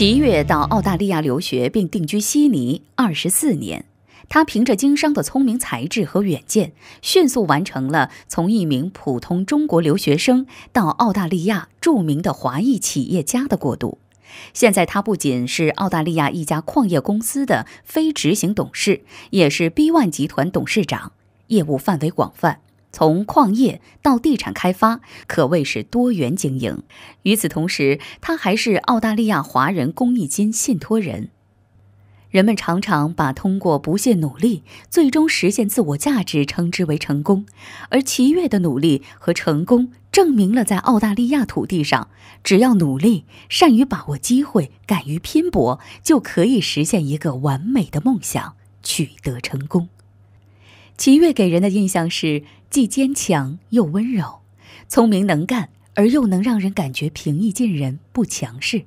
齐越到澳大利亚留学并定居悉尼二十四年，他凭着经商的聪明才智和远见，迅速完成了从一名普通中国留学生到澳大利亚著名的华裔企业家的过渡。现在，他不仅是澳大利亚一家矿业公司的非执行董事，也是 B One 集团董事长，业务范围广泛。从矿业到地产开发，可谓是多元经营。与此同时，他还是澳大利亚华人公益金信托人。人们常常把通过不懈努力最终实现自我价值称之为成功，而齐越的努力和成功证明了，在澳大利亚土地上，只要努力、善于把握机会、敢于拼搏，就可以实现一个完美的梦想，取得成功。齐越给人的印象是既坚强又温柔，聪明能干，而又能让人感觉平易近人，不强势。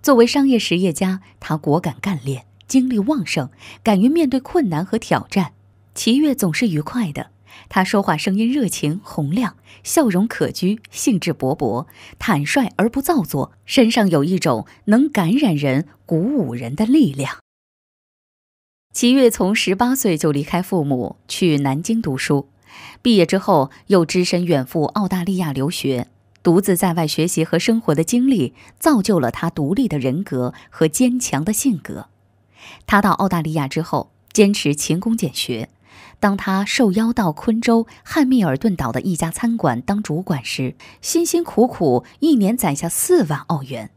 作为商业实业家，他果敢干练，精力旺盛，敢于面对困难和挑战。齐越总是愉快的，他说话声音热情洪亮，笑容可掬，兴致勃勃，坦率而不造作，身上有一种能感染人、鼓舞人的力量。齐越从十八岁就离开父母去南京读书，毕业之后又只身远赴澳大利亚留学，独自在外学习和生活的经历造就了他独立的人格和坚强的性格。他到澳大利亚之后，坚持勤工俭学。当他受邀到昆州汉密尔顿岛的一家餐馆当主管时，辛辛苦苦一年攒下四万澳元。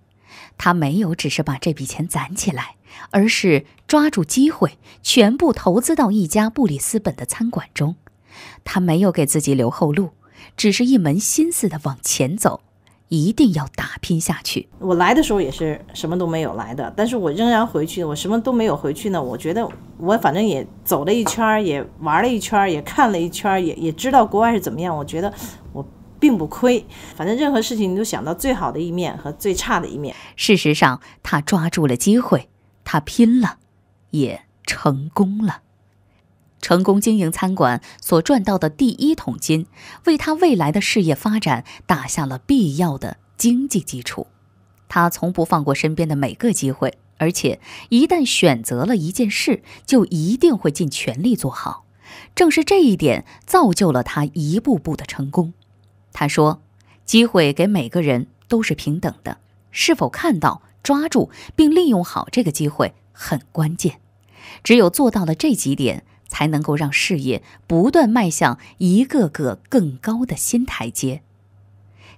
他没有只是把这笔钱攒起来，而是抓住机会，全部投资到一家布里斯本的餐馆中。他没有给自己留后路，只是一门心思的往前走，一定要打拼下去。我来的时候也是什么都没有来的，但是我仍然回去，我什么都没有回去呢？我觉得我反正也走了一圈，也玩了一圈，也看了一圈，也也知道国外是怎么样。我觉得我。并不亏，反正任何事情你都想到最好的一面和最差的一面。事实上，他抓住了机会，他拼了，也成功了。成功经营餐馆所赚到的第一桶金，为他未来的事业发展打下了必要的经济基础。他从不放过身边的每个机会，而且一旦选择了一件事，就一定会尽全力做好。正是这一点，造就了他一步步的成功。他说：“机会给每个人都是平等的，是否看到、抓住并利用好这个机会很关键。只有做到了这几点，才能够让事业不断迈向一个个更高的新台阶。”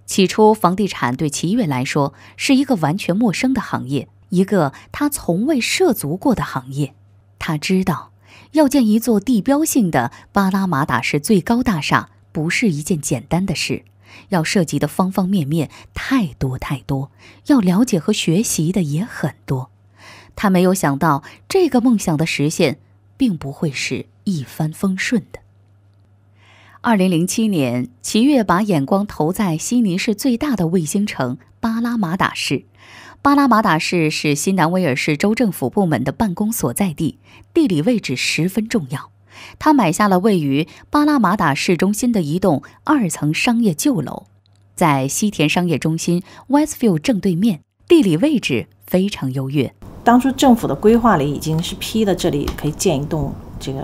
起初，房地产对齐越来说是一个完全陌生的行业，一个他从未涉足过的行业。他知道，要建一座地标性的巴拉马达市最高大厦。不是一件简单的事，要涉及的方方面面太多太多，要了解和学习的也很多。他没有想到，这个梦想的实现并不会是一帆风顺的。二零零七年，齐越把眼光投在悉尼市最大的卫星城巴拉马达市。巴拉马达市是新南威尔士州政府部门的办公所在地，地理位置十分重要。他买下了位于巴拉马达市中心的一栋二层商业旧楼，在西田商业中心 Westfield 正对面，地理位置非常优越。当初政府的规划里已经是批的，这里可以建一栋这个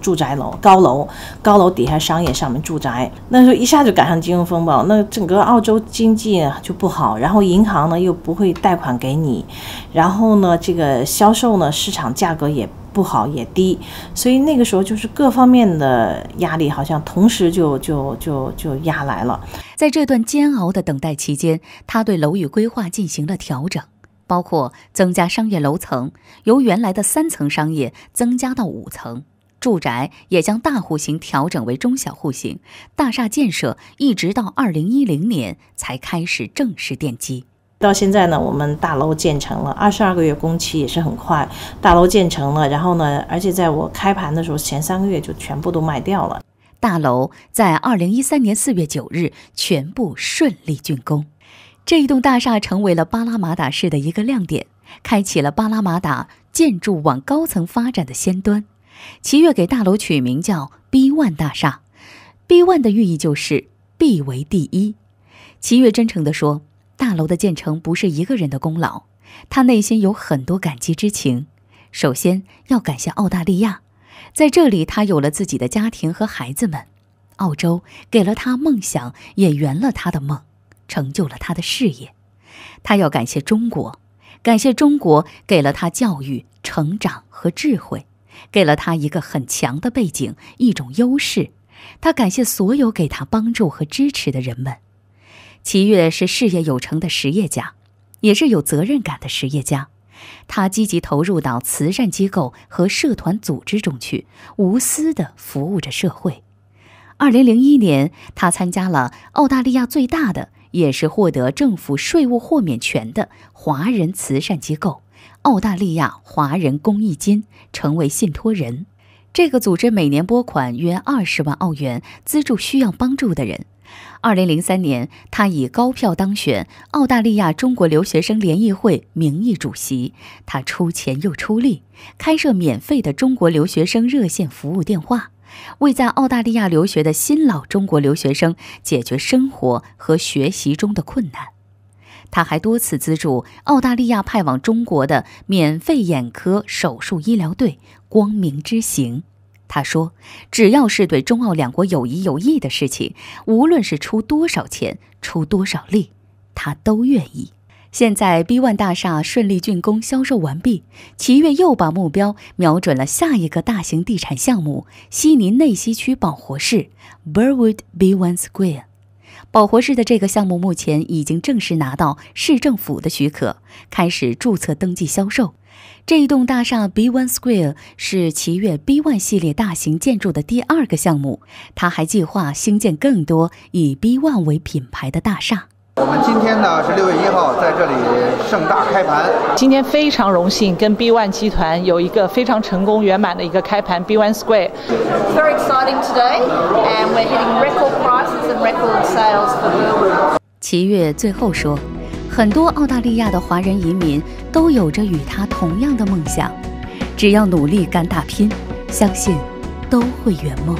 住宅楼，高楼，高楼底下商业，上面住宅。那时候一下就赶上金融风暴，那整个澳洲经济就不好，然后银行呢又不会贷款给你，然后呢这个销售呢市场价格也。不好也低，所以那个时候就是各方面的压力好像同时就就就就压来了。在这段煎熬的等待期间，他对楼宇规划进行了调整，包括增加商业楼层，由原来的三层商业增加到五层，住宅也将大户型调整为中小户型。大厦建设一直到二零一零年才开始正式奠基。到现在呢，我们大楼建成了，二十二个月工期也是很快。大楼建成了，然后呢，而且在我开盘的时候，前三个月就全部都卖掉了。大楼在二零一三年四月九日全部顺利竣工，这一栋大厦成为了巴拉马达市的一个亮点，开启了巴拉马达建筑往高层发展的先端。齐越给大楼取名叫 “B One” 大厦，“B One” 的寓意就是“必为第一”。齐越真诚地说。大楼的建成不是一个人的功劳，他内心有很多感激之情。首先要感谢澳大利亚，在这里他有了自己的家庭和孩子们。澳洲给了他梦想，也圆了他的梦，成就了他的事业。他要感谢中国，感谢中国给了他教育、成长和智慧，给了他一个很强的背景、一种优势。他感谢所有给他帮助和支持的人们。齐越是事业有成的实业家，也是有责任感的实业家。他积极投入到慈善机构和社团组织中去，无私地服务着社会。二零零一年，他参加了澳大利亚最大的，也是获得政府税务豁免权的华人慈善机构——澳大利亚华人公益金，成为信托人。这个组织每年拨款约二十万澳元，资助需要帮助的人。二零零三年，他以高票当选澳大利亚中国留学生联谊会名义主席。他出钱又出力，开设免费的中国留学生热线服务电话，为在澳大利亚留学的新老中国留学生解决生活和学习中的困难。他还多次资助澳大利亚派往中国的免费眼科手术医疗队“光明之行”。他说：“只要是对中澳两国友谊有益的事情，无论是出多少钱、出多少力，他都愿意。”现在，B One 大厦顺利竣工、销售完毕，奇悦又把目标瞄准了下一个大型地产项目——悉尼内西区保活市 （Burrwood B One Square）。保活市的这个项目目前已经正式拿到市政府的许可，开始注册登记销售。这一栋大厦 B One Square 是奇悦 B One 系列大型建筑的第二个项目，它还计划兴建更多以 B One 为品牌的大厦。我们今天呢是六月一号在这里盛大开盘。今天非常荣幸跟 b One 集团有一个非常成功圆满的一个开盘 b One Square。Very exciting today, and we're hitting record prices and record sales for our. 七月最后说，很多澳大利亚的华人移民都有着与他同样的梦想，只要努力敢打拼，相信都会圆梦。